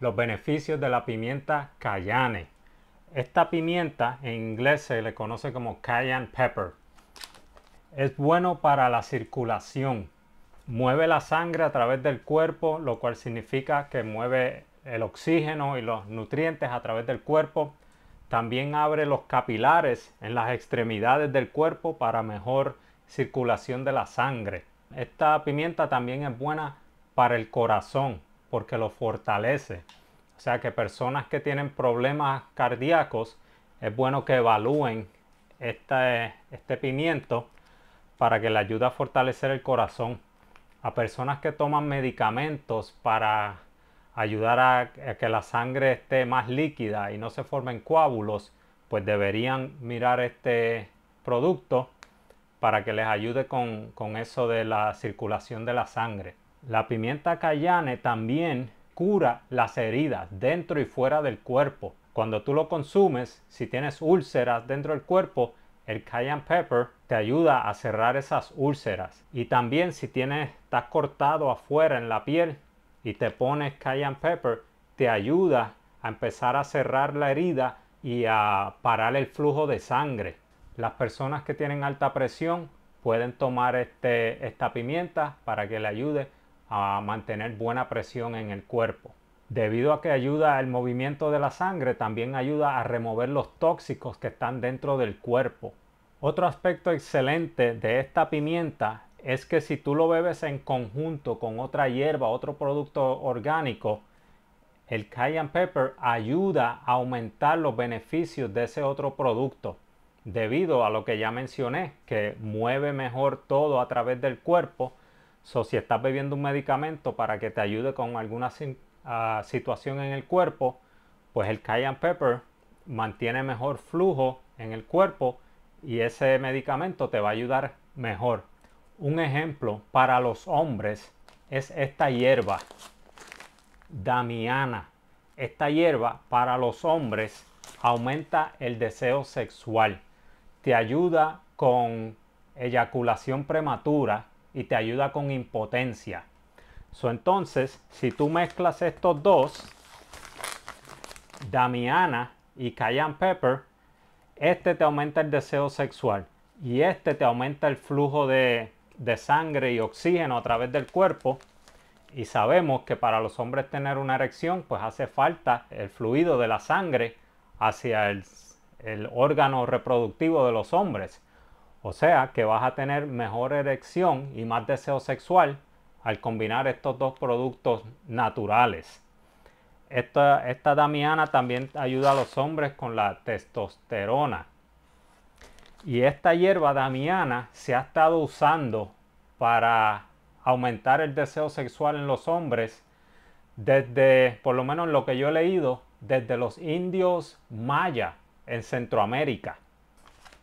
los beneficios de la pimienta cayenne. Esta pimienta en inglés se le conoce como cayenne pepper. Es bueno para la circulación. Mueve la sangre a través del cuerpo, lo cual significa que mueve el oxígeno y los nutrientes a través del cuerpo. También abre los capilares en las extremidades del cuerpo para mejor circulación de la sangre. Esta pimienta también es buena para el corazón, porque lo fortalece. O sea que personas que tienen problemas cardíacos, es bueno que evalúen este, pimiento para que le ayude a fortalecer el corazón. A personas que toman medicamentos para ayudar a, que la sangre esté más líquida y no se formen coágulos, pues deberían mirar este producto para que les ayude con eso de la circulación de la sangre. La pimienta cayenne también cura las heridas dentro y fuera del cuerpo. Cuando tú lo consumes, si tienes úlceras dentro del cuerpo, el cayenne pepper te ayuda a cerrar esas úlceras. Y también si tienes, estás cortado afuera en la piel y te pones cayenne pepper, te ayuda a empezar a cerrar la herida y a parar el flujo de sangre. Las personas que tienen alta presión pueden tomar este, esta pimienta para que le ayude a mantener buena presión en el cuerpo. Debido a que ayuda al movimiento de la sangre, también ayuda a remover los tóxicos que están dentro del cuerpo. Otro aspecto excelente de esta pimienta es que si tú lo bebes en conjunto con otra hierba, otro producto orgánico, el cayenne pepper ayuda a aumentar los beneficios de ese otro producto, debido a lo que ya mencioné, que mueve mejor todo a través del cuerpo si estás bebiendo un medicamento para que te ayude con alguna ah, situación en el cuerpo, pues el cayenne pepper mantiene mejor flujo en el cuerpo y ese medicamento te va a ayudar mejor. Un ejemplo para los hombres es esta hierba, Damiana. Esta hierba para los hombres aumenta el deseo sexual, te ayuda con eyaculación prematura, y te ayuda con impotencia. So, entonces, si tú mezclas estos dos, Damiana y Cayenne Pepper, este te aumenta el deseo sexual y este te aumenta el flujo de, sangre y oxígeno a través del cuerpo. Y sabemos que para los hombres tener una erección, pues hace falta el fluido de la sangre hacia el, el, órgano reproductivo de los hombres. O sea que vas a tener mejor erección y más deseo sexual al combinar estos dos productos naturales. Esta, esta damiana también ayuda a los hombres con la testosterona. Y esta hierba damiana se ha estado usando para aumentar el deseo sexual en los hombres desde, por lo menos lo que yo he leído, desde los indios maya en Centroamérica.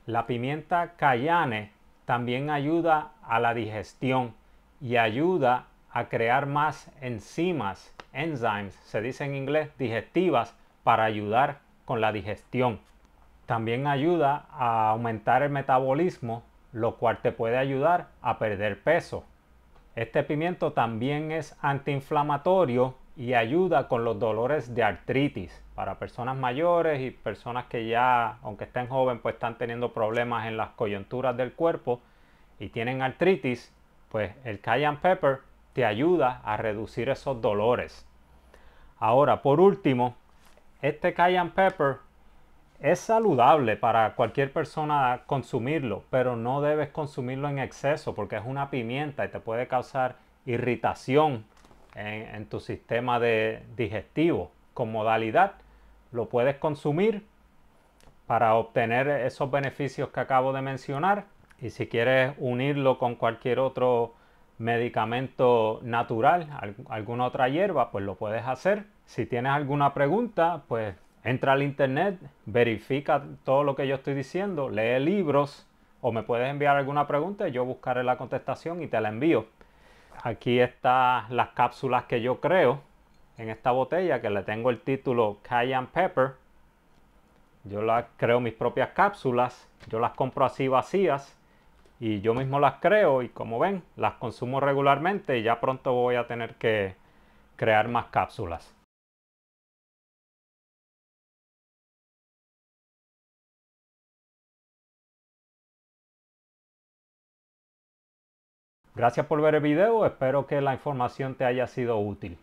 La pimienta cayenne también ayuda a la digestión y ayuda a crear más enzimas, enzymes, se dice en inglés, digestivas para ayudar con la digestión. También ayuda a aumentar el metabolismo, lo cual te puede ayudar a perder peso. Este pimiento también es antiinflamatorio y ayuda con los dolores de artritis para personas mayores y personas que ya, aunque estén joven, pues están teniendo problemas en las coyunturas del cuerpo y tienen artritis, pues el cayenne pepper te ayuda a reducir esos dolores. Ahora, por último, este cayenne pepper es saludable para cualquier persona consumirlo, pero no debes consumirlo en exceso porque es una pimienta y te puede causar irritación en, tu sistema de digestivo. Con modalidad lo puedes consumir para obtener esos beneficios que acabo de mencionar y si quieres unirlo con cualquier otro medicamento natural, alguna otra hierba, pues lo puedes hacer. Si tienes alguna pregunta, pues entra al internet, verifica todo lo que yo estoy diciendo, lee libros o me puedes enviar alguna pregunta y yo buscaré la contestación y te la envío. Aquí están las cápsulas que yo creo en esta botella que le tengo el título Cayenne Pepper. Yo las creo mis propias cápsulas, yo las compro así vacías y yo mismo las creo y como ven las consumo regularmente y ya pronto voy a tener que crear más cápsulas. Gracias por ver el video, espero que la información te haya sido útil.